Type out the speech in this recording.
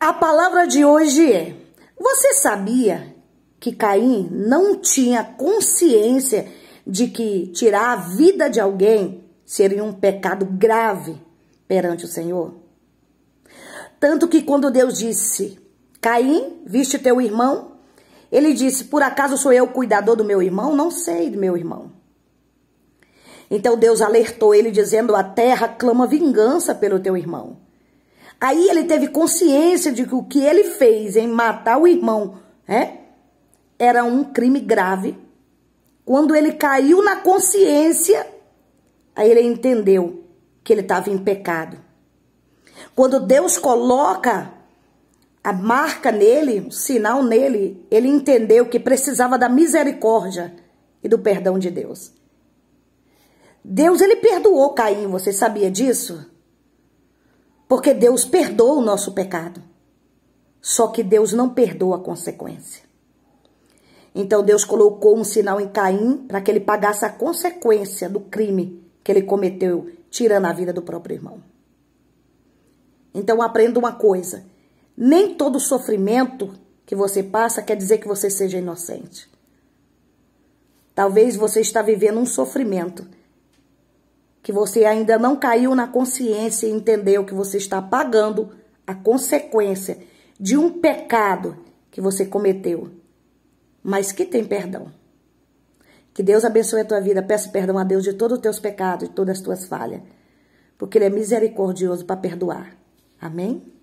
A palavra de hoje é: Você sabia que Caim não tinha consciência de que tirar a vida de alguém seria um pecado grave perante o Senhor? Tanto que quando Deus disse: Caim, viste teu irmão? Ele disse: Por acaso sou eu o cuidador do meu irmão? Não sei do meu irmão. Então Deus alertou ele, dizendo: A terra clama vingança pelo teu irmão. Aí ele teve consciência de que o que ele fez em matar o irmão né, era um crime grave. Quando ele caiu na consciência, aí ele entendeu que ele estava em pecado. Quando Deus coloca a marca nele, o sinal nele, ele entendeu que precisava da misericórdia e do perdão de Deus. Deus ele perdoou Caim, você sabia disso? Porque Deus perdoa o nosso pecado. Só que Deus não perdoa a consequência. Então Deus colocou um sinal em Caim para que ele pagasse a consequência do crime que ele cometeu, tirando a vida do próprio irmão. Então aprenda uma coisa: nem todo sofrimento que você passa quer dizer que você seja inocente. Talvez você está vivendo um sofrimento que você ainda não caiu na consciência e entendeu que você está pagando a consequência de um pecado que você cometeu, mas que tem perdão. Que Deus abençoe a tua vida. Peço perdão a Deus de todos os teus pecados, e todas as tuas falhas, porque Ele é misericordioso para perdoar. Amém?